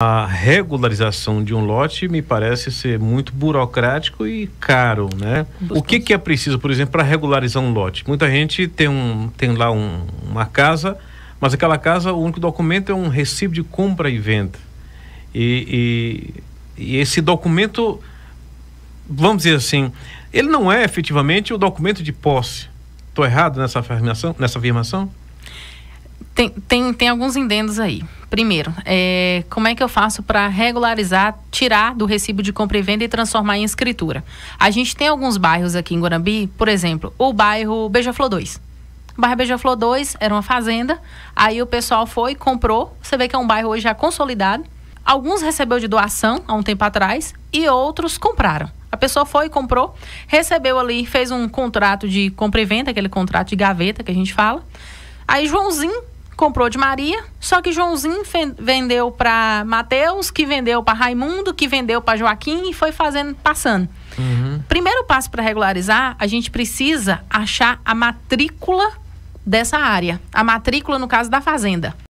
A regularização de um lote me parece ser muito burocrático e caro, né? O que, que é preciso, por exemplo, para regularizar um lote? Muita gente tem, um, tem lá um, uma casa, mas aquela casa, o único documento é um recibo de compra e venda. E, e, e esse documento, vamos dizer assim, ele não é efetivamente o documento de posse. Estou errado nessa afirmação? Nessa afirmação? Tem, tem, tem alguns endendos aí. Primeiro, é, como é que eu faço para regularizar, tirar do recibo de compra e venda e transformar em escritura? A gente tem alguns bairros aqui em Guarambi, por exemplo, o bairro Beija-Flor 2. O bairro Beija-Flor 2 era uma fazenda, aí o pessoal foi, comprou. Você vê que é um bairro hoje já consolidado. Alguns recebeu de doação há um tempo atrás e outros compraram. A pessoa foi, comprou, recebeu ali, fez um contrato de compra e venda, aquele contrato de gaveta que a gente fala. Aí Joãozinho comprou de Maria, só que Joãozinho vendeu para Mateus, que vendeu para Raimundo, que vendeu para Joaquim e foi fazendo, passando. Uhum. Primeiro passo para regularizar, a gente precisa achar a matrícula dessa área. A matrícula, no caso, da fazenda.